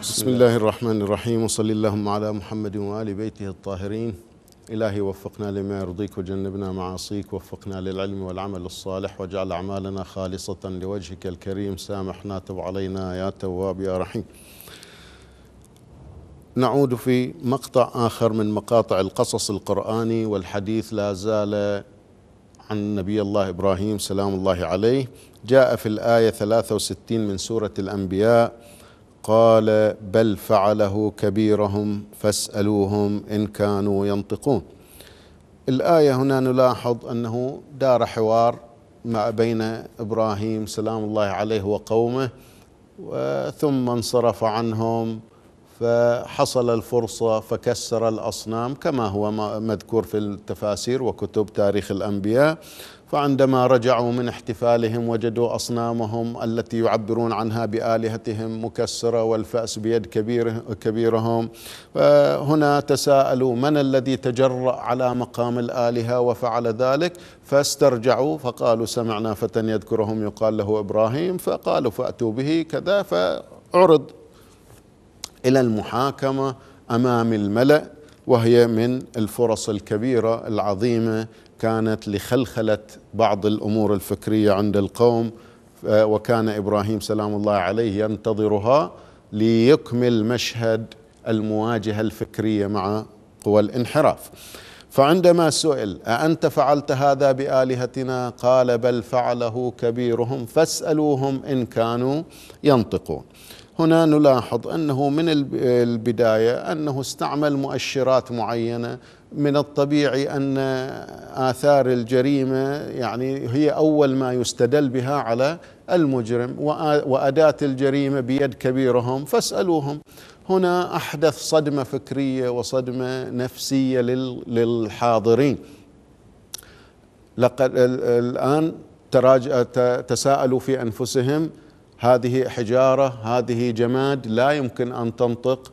بسم الله الرحمن الرحيم وصلي اللهم على محمد وآل بيته الطاهرين إلهي وفقنا لما يرضيك وجنبنا معاصيك وفقنا للعلم والعمل الصالح واجعل أعمالنا خالصة لوجهك الكريم سامحنا تب علينا يا تواب يا رحيم نعود في مقطع آخر من مقاطع القصص القرآني والحديث لا زال عن نبي الله إبراهيم سلام الله عليه جاء في الآية 63 من سورة الأنبياء قال بل فعله كبيرهم فاسالوهم ان كانوا ينطقون الايه هنا نلاحظ انه دار حوار مع بين ابراهيم سلام الله عليه وقومه ثم انصرف عنهم فحصل الفرصه فكسر الاصنام كما هو مذكور في التفاسير وكتب تاريخ الانبياء فعندما رجعوا من احتفالهم وجدوا اصنامهم التي يعبرون عنها بالهتهم مكسره والفاس بيد كبير كبيرهم فهنا تساءلوا من الذي تجرا على مقام الالهه وفعل ذلك فاسترجعوا فقالوا سمعنا فتى يذكرهم يقال له ابراهيم فقالوا فاتوا به كذا فعرض الى المحاكمه امام الملأ وهي من الفرص الكبيره العظيمه كانت لخلخله بعض الامور الفكريه عند القوم آه، وكان ابراهيم سلام الله عليه ينتظرها ليكمل مشهد المواجهه الفكريه مع قوى الانحراف. فعندما سئل أأنت فعلت هذا بآلهتنا قال بل فعله كبيرهم فاسألوهم إن كانوا ينطقون هنا نلاحظ أنه من البداية أنه استعمل مؤشرات معينة من الطبيعي أن آثار الجريمة يعني هي أول ما يستدل بها على المجرم وأداة الجريمة بيد كبيرهم فاسألوهم هنا أحدث صدمة فكرية وصدمة نفسية للحاضرين لقد الآن تساءلوا في أنفسهم هذه حجاره هذه جماد لا يمكن ان تنطق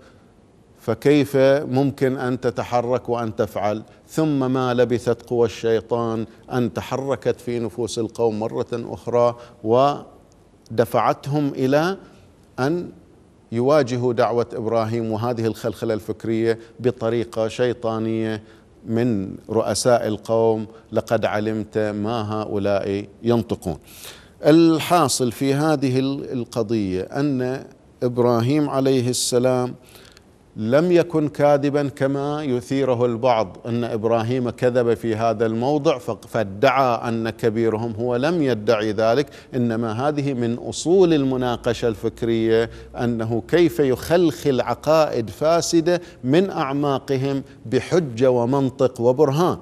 فكيف ممكن ان تتحرك وان تفعل ثم ما لبثت قوى الشيطان ان تحركت في نفوس القوم مره اخرى ودفعتهم الى ان يواجهوا دعوه ابراهيم وهذه الخلخله الفكريه بطريقه شيطانيه من رؤساء القوم لقد علمت ما هؤلاء ينطقون الحاصل في هذه القضيه ان ابراهيم عليه السلام لم يكن كاذبا كما يثيره البعض ان ابراهيم كذب في هذا الموضع فادعى ان كبيرهم هو لم يدعي ذلك انما هذه من اصول المناقشه الفكريه انه كيف يخلخل عقائد فاسده من اعماقهم بحجه ومنطق وبرهان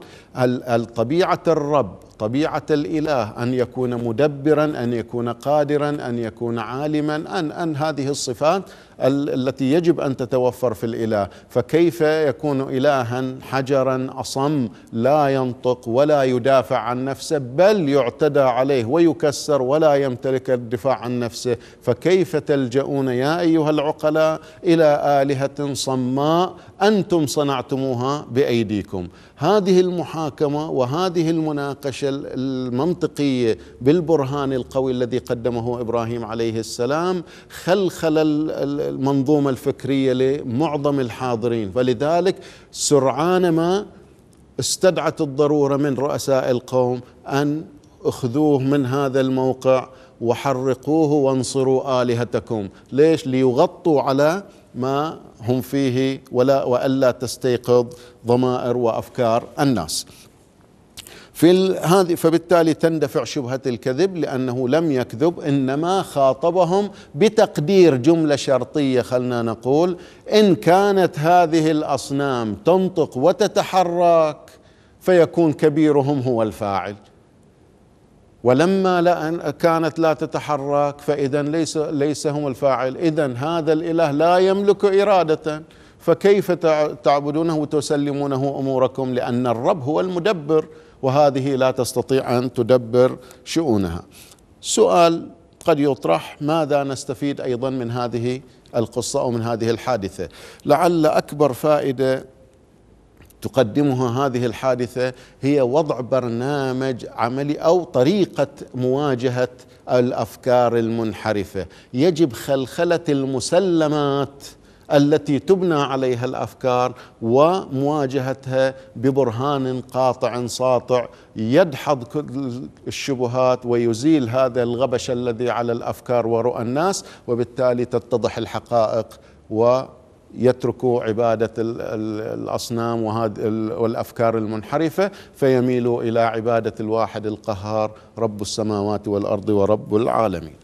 طبيعه الرب طبيعه الاله ان يكون مدبرا ان يكون قادرا ان يكون عالما ان ان هذه الصفات التي يجب أن تتوفر في الإله فكيف يكون إلها حجرا أصم لا ينطق ولا يدافع عن نفسه بل يعتدى عليه ويكسر ولا يمتلك الدفاع عن نفسه فكيف تلجؤون يا أيها العقلاء إلى آلهة صماء أنتم صنعتموها بأيديكم هذه المحاكمة وهذه المناقشة المنطقية بالبرهان القوي الذي قدمه إبراهيم عليه السلام خلخل المنظومة الفكرية لمعظم الحاضرين فلذلك سرعان ما استدعت الضرورة من رؤساء القوم أن اخذوه من هذا الموقع وحرقوه وانصروا آلهتكم ليش ليغطوا على ما هم فيه ولا وألا تستيقظ ضمائر وأفكار الناس في هذه فبالتالي تندفع شبهة الكذب لأنه لم يكذب إنما خاطبهم بتقدير جملة شرطية خلنا نقول إن كانت هذه الأصنام تنطق وتتحرك فيكون كبيرهم هو الفاعل ولما لأن كانت لا تتحرك فإذا ليس ليس هم الفاعل إذا هذا الإله لا يملك إرادة فكيف تعبدونه وتسلمونه اموركم لان الرب هو المدبر وهذه لا تستطيع ان تدبر شؤونها. سؤال قد يطرح ماذا نستفيد ايضا من هذه القصه او من هذه الحادثه؟ لعل اكبر فائده تقدمها هذه الحادثه هي وضع برنامج عملي او طريقه مواجهه الافكار المنحرفه، يجب خلخله المسلمات التي تبنى عليها الافكار ومواجهتها ببرهان قاطع ساطع يدحض كل الشبهات ويزيل هذا الغبش الذي على الافكار ورؤى الناس وبالتالي تتضح الحقائق ويتركوا عباده الاصنام والافكار المنحرفه فيميلوا الى عباده الواحد القهار رب السماوات والارض ورب العالمين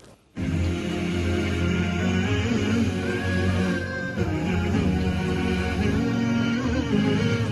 Thank you.